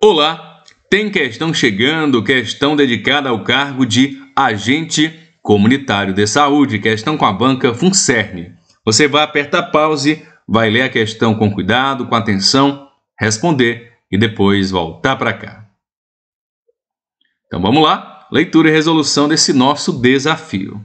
Olá, tem questão chegando, questão dedicada ao cargo de agente comunitário de saúde, questão com a banca Funcern. Você vai apertar pause, vai ler a questão com cuidado, com atenção, responder e depois voltar para cá. Então vamos lá, leitura e resolução desse nosso desafio.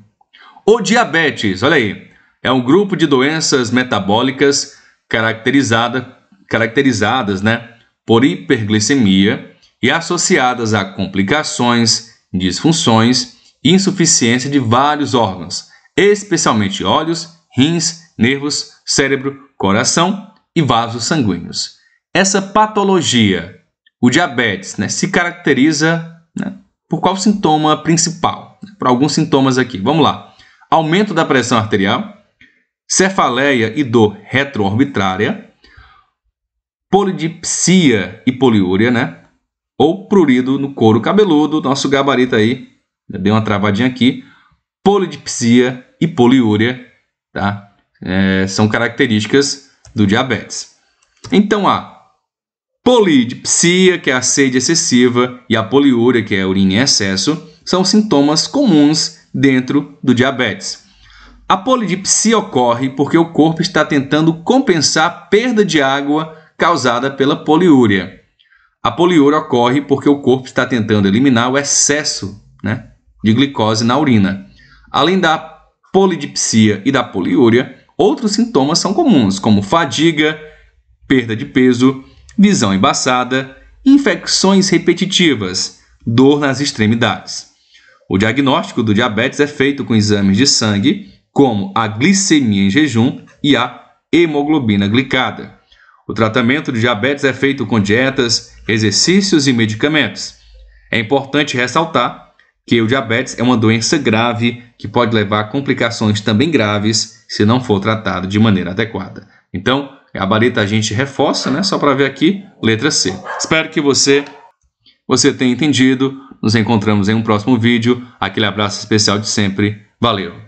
O diabetes, olha aí, é um grupo de doenças metabólicas caracterizada, caracterizadas, né? por hiperglicemia e associadas a complicações, disfunções e insuficiência de vários órgãos, especialmente olhos, rins, nervos, cérebro, coração e vasos sanguíneos. Essa patologia, o diabetes, né, se caracteriza né, por qual sintoma principal? Por alguns sintomas aqui. Vamos lá: aumento da pressão arterial, cefaleia e dor retroorbitária, polidipsia e poliúria, né? Ou prurido no couro cabeludo, nosso gabarito aí, deu uma travadinha aqui. Polidipsia e poliúria, tá? É, são características do diabetes. Então a polidipsia, que é a sede excessiva, e a poliúria, que é a urina em excesso, são sintomas comuns dentro do diabetes. A polidipsia ocorre porque o corpo está tentando compensar a perda de água causada pela poliúria. A poliúria ocorre porque o corpo está tentando eliminar o excesso né, de glicose na urina. Além da polidipsia e da poliúria, outros sintomas são comuns, como fadiga, perda de peso, visão embaçada, infecções repetitivas, dor nas extremidades. O diagnóstico do diabetes é feito com exames de sangue, como a glicemia em jejum e a hemoglobina glicada. O tratamento de diabetes é feito com dietas, exercícios e medicamentos. É importante ressaltar que o diabetes é uma doença grave que pode levar a complicações também graves se não for tratado de maneira adequada. Então, a barrita a gente reforça, né? Só para ver aqui, letra C. Espero que você você tenha entendido. Nos encontramos em um próximo vídeo. Aquele abraço especial de sempre. Valeu!